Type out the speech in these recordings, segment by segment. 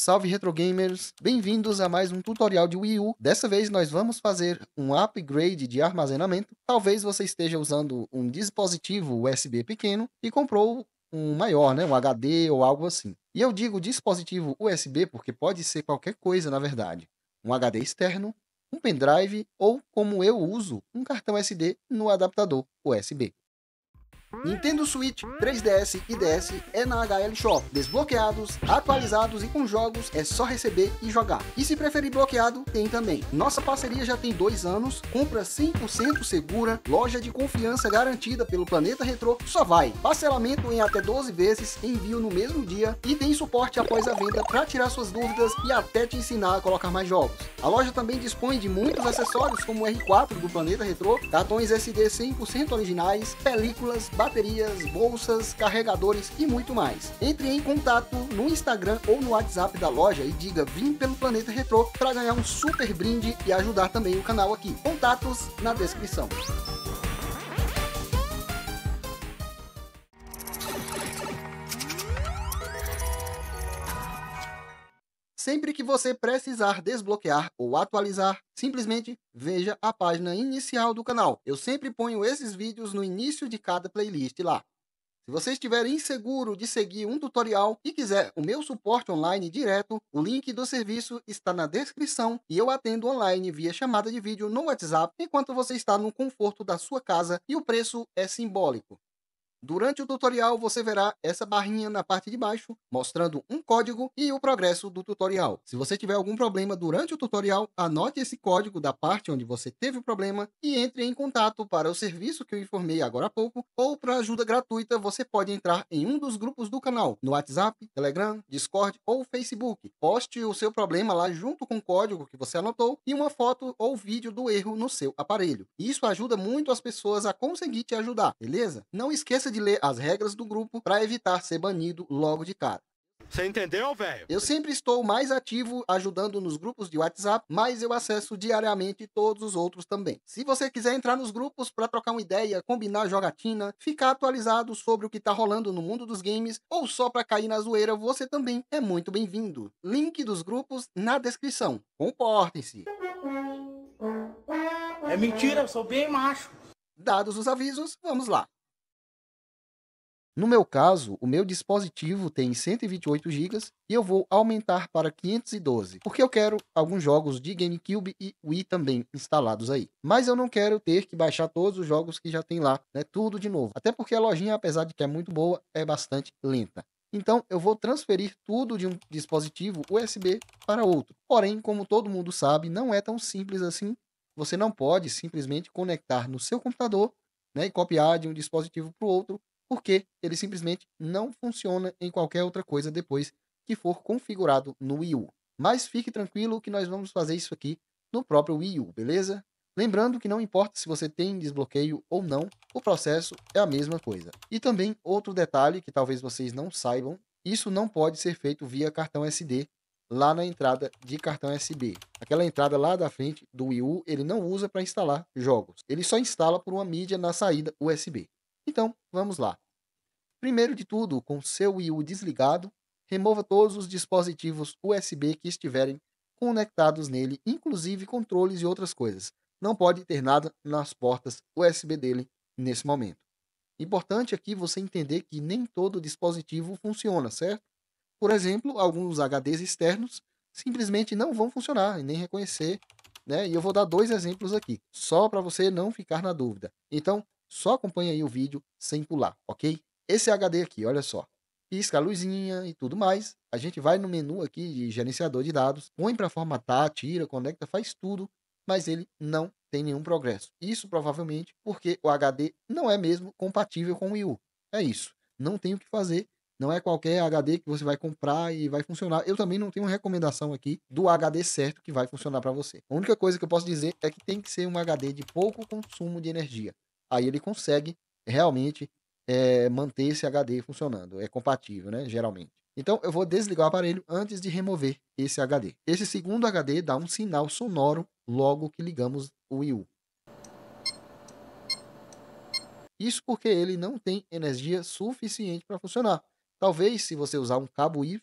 Salve Retrogamers! Bem-vindos a mais um tutorial de Wii U. Dessa vez nós vamos fazer um upgrade de armazenamento. Talvez você esteja usando um dispositivo USB pequeno e comprou um maior, né? um HD ou algo assim. E eu digo dispositivo USB porque pode ser qualquer coisa, na verdade. Um HD externo, um pendrive ou, como eu uso, um cartão SD no adaptador USB. Nintendo Switch, 3DS e DS é na HL Shop. Desbloqueados, atualizados e com jogos é só receber e jogar. E se preferir bloqueado, tem também. Nossa parceria já tem dois anos, compra 100% segura, loja de confiança garantida pelo Planeta Retro, só vai. Parcelamento em até 12 vezes, envio no mesmo dia e tem suporte após a venda para tirar suas dúvidas e até te ensinar a colocar mais jogos. A loja também dispõe de muitos acessórios como o R4 do Planeta Retro, cartões SD 100% originais, películas, baterias, bolsas, carregadores e muito mais. Entre em contato no Instagram ou no WhatsApp da loja e diga vim pelo Planeta Retrô para ganhar um super brinde e ajudar também o canal aqui. Contatos na descrição. Sempre que você precisar desbloquear ou atualizar, simplesmente veja a página inicial do canal. Eu sempre ponho esses vídeos no início de cada playlist lá. Se você estiver inseguro de seguir um tutorial e quiser o meu suporte online direto, o link do serviço está na descrição e eu atendo online via chamada de vídeo no WhatsApp enquanto você está no conforto da sua casa e o preço é simbólico. Durante o tutorial, você verá essa barrinha na parte de baixo, mostrando um código e o progresso do tutorial. Se você tiver algum problema durante o tutorial, anote esse código da parte onde você teve o problema e entre em contato para o serviço que eu informei agora há pouco, ou para ajuda gratuita, você pode entrar em um dos grupos do canal, no WhatsApp, Telegram, Discord ou Facebook. Poste o seu problema lá junto com o código que você anotou e uma foto ou vídeo do erro no seu aparelho. Isso ajuda muito as pessoas a conseguir te ajudar, beleza? Não esqueça de ler as regras do grupo para evitar ser banido logo de cara. Você entendeu, velho? Eu sempre estou mais ativo ajudando nos grupos de WhatsApp, mas eu acesso diariamente todos os outros também. Se você quiser entrar nos grupos para trocar uma ideia, combinar jogatina, ficar atualizado sobre o que está rolando no mundo dos games ou só para cair na zoeira, você também é muito bem-vindo. Link dos grupos na descrição. Comportem-se. É mentira, eu sou bem macho. Dados os avisos, vamos lá. No meu caso, o meu dispositivo tem 128 GB e eu vou aumentar para 512, porque eu quero alguns jogos de GameCube e Wii também instalados aí. Mas eu não quero ter que baixar todos os jogos que já tem lá, né, tudo de novo. Até porque a lojinha, apesar de que é muito boa, é bastante lenta. Então, eu vou transferir tudo de um dispositivo USB para outro. Porém, como todo mundo sabe, não é tão simples assim. Você não pode simplesmente conectar no seu computador né, e copiar de um dispositivo para o outro porque ele simplesmente não funciona em qualquer outra coisa depois que for configurado no Wii U. Mas fique tranquilo que nós vamos fazer isso aqui no próprio Wii U, beleza? Lembrando que não importa se você tem desbloqueio ou não, o processo é a mesma coisa. E também outro detalhe que talvez vocês não saibam, isso não pode ser feito via cartão SD lá na entrada de cartão USB. Aquela entrada lá da frente do Wii U, ele não usa para instalar jogos. Ele só instala por uma mídia na saída USB. Então, vamos lá. Primeiro de tudo, com seu Wii U desligado, remova todos os dispositivos USB que estiverem conectados nele, inclusive controles e outras coisas. Não pode ter nada nas portas USB dele nesse momento. Importante aqui você entender que nem todo dispositivo funciona, certo? Por exemplo, alguns HDs externos simplesmente não vão funcionar e nem reconhecer, né? E eu vou dar dois exemplos aqui, só para você não ficar na dúvida. Então, só acompanha aí o vídeo sem pular, ok? Esse HD aqui, olha só. Pisca a luzinha e tudo mais. A gente vai no menu aqui de gerenciador de dados, põe para formatar, tira, conecta, faz tudo, mas ele não tem nenhum progresso. Isso provavelmente porque o HD não é mesmo compatível com o IU. É isso. Não tem o que fazer. Não é qualquer HD que você vai comprar e vai funcionar. Eu também não tenho uma recomendação aqui do HD certo que vai funcionar para você. A única coisa que eu posso dizer é que tem que ser um HD de pouco consumo de energia aí ele consegue realmente é, manter esse HD funcionando. É compatível, né? Geralmente. Então eu vou desligar o aparelho antes de remover esse HD. Esse segundo HD dá um sinal sonoro logo que ligamos o IU. Isso porque ele não tem energia suficiente para funcionar. Talvez se você usar um cabo Y,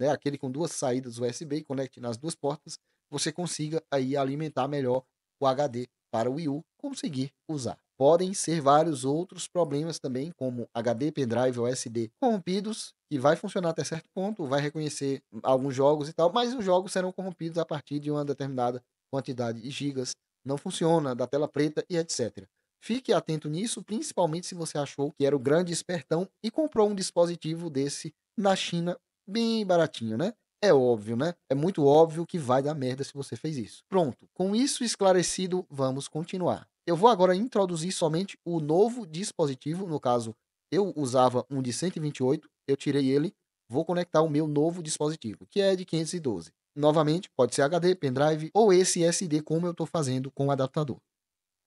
né, aquele com duas saídas USB e conecte nas duas portas, você consiga aí alimentar melhor o HD para o Wii U conseguir usar. Podem ser vários outros problemas também, como HD, pendrive ou SD corrompidos, que vai funcionar até certo ponto, vai reconhecer alguns jogos e tal, mas os jogos serão corrompidos a partir de uma determinada quantidade de gigas, não funciona, da tela preta e etc. Fique atento nisso, principalmente se você achou que era o grande espertão e comprou um dispositivo desse na China bem baratinho, né? É óbvio, né? É muito óbvio que vai dar merda se você fez isso. Pronto, com isso esclarecido, vamos continuar. Eu vou agora introduzir somente o novo dispositivo, no caso, eu usava um de 128, eu tirei ele, vou conectar o meu novo dispositivo, que é de 512. Novamente, pode ser HD, pendrive ou esse SD, como eu estou fazendo com o adaptador.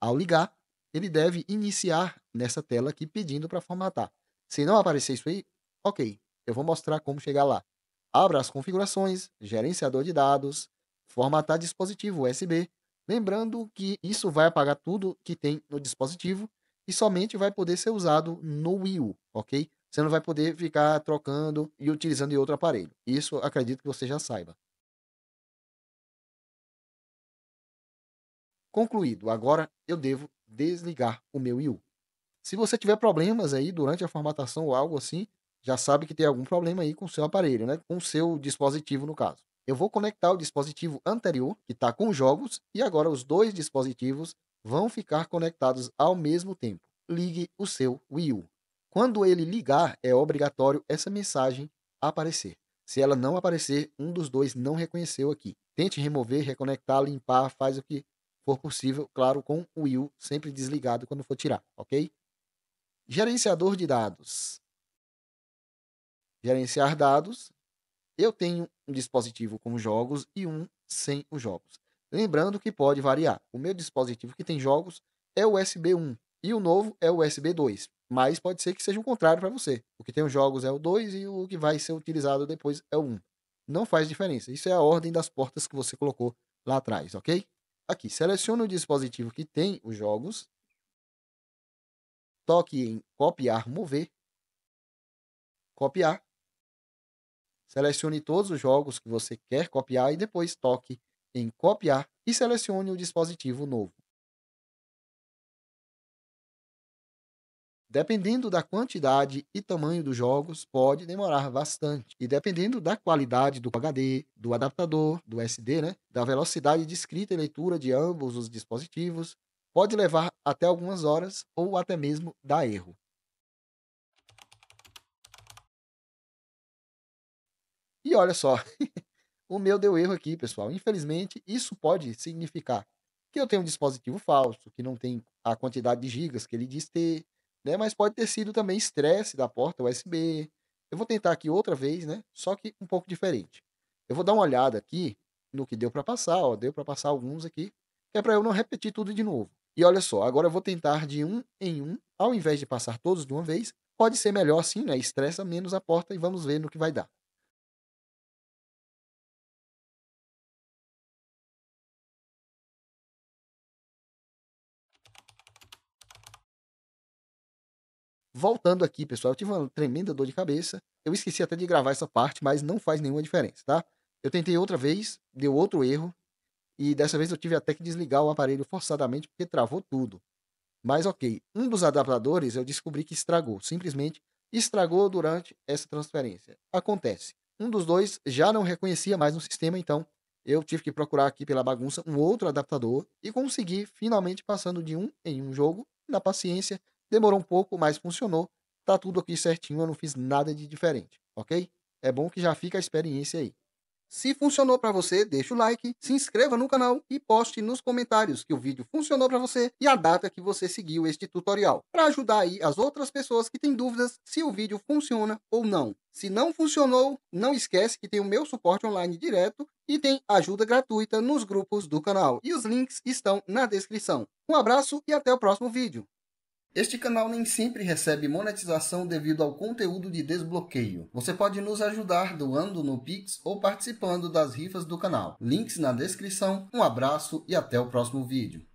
Ao ligar, ele deve iniciar nessa tela aqui pedindo para formatar. Se não aparecer isso aí, ok, eu vou mostrar como chegar lá. Abra as configurações, gerenciador de dados, formatar dispositivo USB, lembrando que isso vai apagar tudo que tem no dispositivo e somente vai poder ser usado no Wii U, ok? Você não vai poder ficar trocando e utilizando em outro aparelho. Isso acredito que você já saiba. Concluído, agora eu devo desligar o meu Wii U. Se você tiver problemas aí durante a formatação ou algo assim, já sabe que tem algum problema aí com o seu aparelho, né? Com o seu dispositivo, no caso. Eu vou conectar o dispositivo anterior, que está com jogos, e agora os dois dispositivos vão ficar conectados ao mesmo tempo. Ligue o seu Wii U. Quando ele ligar, é obrigatório essa mensagem aparecer. Se ela não aparecer, um dos dois não reconheceu aqui. Tente remover, reconectar, limpar, faz o que for possível, claro, com o Wii U sempre desligado quando for tirar, ok? Gerenciador de dados gerenciar dados. Eu tenho um dispositivo com jogos e um sem os jogos. Lembrando que pode variar. O meu dispositivo que tem jogos é o USB 1 e o novo é o USB 2. Mas pode ser que seja o contrário para você. O que tem os jogos é o 2 e o que vai ser utilizado depois é o 1. Não faz diferença. Isso é a ordem das portas que você colocou lá atrás, ok? Aqui, selecione o dispositivo que tem os jogos. Toque em copiar, mover. Copiar. Selecione todos os jogos que você quer copiar e depois toque em copiar e selecione o dispositivo novo. Dependendo da quantidade e tamanho dos jogos, pode demorar bastante. E dependendo da qualidade do HD, do adaptador, do SD, né, da velocidade de escrita e leitura de ambos os dispositivos, pode levar até algumas horas ou até mesmo dar erro. E olha só, o meu deu erro aqui, pessoal. Infelizmente, isso pode significar que eu tenho um dispositivo falso, que não tem a quantidade de gigas que ele diz ter, né? Mas pode ter sido também estresse da porta USB. Eu vou tentar aqui outra vez, né? Só que um pouco diferente. Eu vou dar uma olhada aqui no que deu para passar, ó, deu para passar alguns aqui, que é para eu não repetir tudo de novo. E olha só, agora eu vou tentar de um em um, ao invés de passar todos de uma vez, pode ser melhor assim, né? Estressa menos a porta e vamos ver no que vai dar. Voltando aqui, pessoal, eu tive uma tremenda dor de cabeça. Eu esqueci até de gravar essa parte, mas não faz nenhuma diferença, tá? Eu tentei outra vez, deu outro erro. E dessa vez eu tive até que desligar o aparelho forçadamente porque travou tudo. Mas ok, um dos adaptadores eu descobri que estragou. Simplesmente estragou durante essa transferência. Acontece. Um dos dois já não reconhecia mais no sistema, então eu tive que procurar aqui pela bagunça um outro adaptador e consegui finalmente passando de um em um jogo. Na paciência, Demorou um pouco, mas funcionou. Tá tudo aqui certinho, eu não fiz nada de diferente, ok? É bom que já fica a experiência aí. Se funcionou para você, deixa o like, se inscreva no canal e poste nos comentários que o vídeo funcionou para você e a data que você seguiu este tutorial, para ajudar aí as outras pessoas que têm dúvidas se o vídeo funciona ou não. Se não funcionou, não esquece que tem o meu suporte online direto e tem ajuda gratuita nos grupos do canal. E os links estão na descrição. Um abraço e até o próximo vídeo. Este canal nem sempre recebe monetização devido ao conteúdo de desbloqueio. Você pode nos ajudar doando no Pix ou participando das rifas do canal. Links na descrição. Um abraço e até o próximo vídeo.